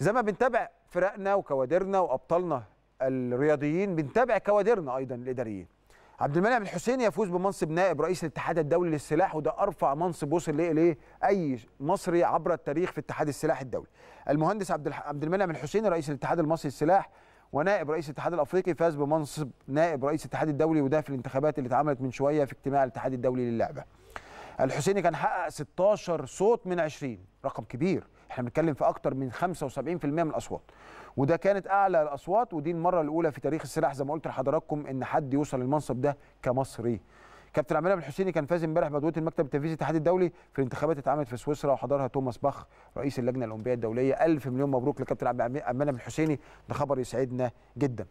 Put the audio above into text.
زي ما بنتابع فرقنا وكوادرنا وابطالنا الرياضيين بنتابع كوادرنا ايضا الاداريين عبد المنعم الحسيني يفوز بمنصب نائب رئيس الاتحاد الدولي للسلاح وده ارفع منصب وصل ليه ليه اي مصري عبر التاريخ في اتحاد السلاح الدولي المهندس عبد عبد المنعم الحسيني رئيس الاتحاد المصري للسلاح ونائب رئيس الاتحاد الافريقي فاز بمنصب نائب رئيس الاتحاد الدولي وده في الانتخابات اللي اتعملت من شويه في اجتماع الاتحاد الدولي للعبه الحسيني كان حقق 16 صوت من 20 رقم كبير احنا بنتكلم في اكتر من 75% من الاصوات وده كانت اعلى الاصوات ودي المره الاولى في تاريخ السلاح زي ما قلت لحضراتكم ان حد يوصل للمنصب ده كمصري كابتن عماد بن الحسيني كان فاز امبارح بعضويه المكتب التنفيذي الاتحاد الدولي في الانتخابات اتعملت في سويسرا وحضرها توماس باخ رئيس اللجنه الاولمبيه الدوليه الف مليون مبروك لكابتن عماد بن الحسيني ده خبر يسعدنا جدا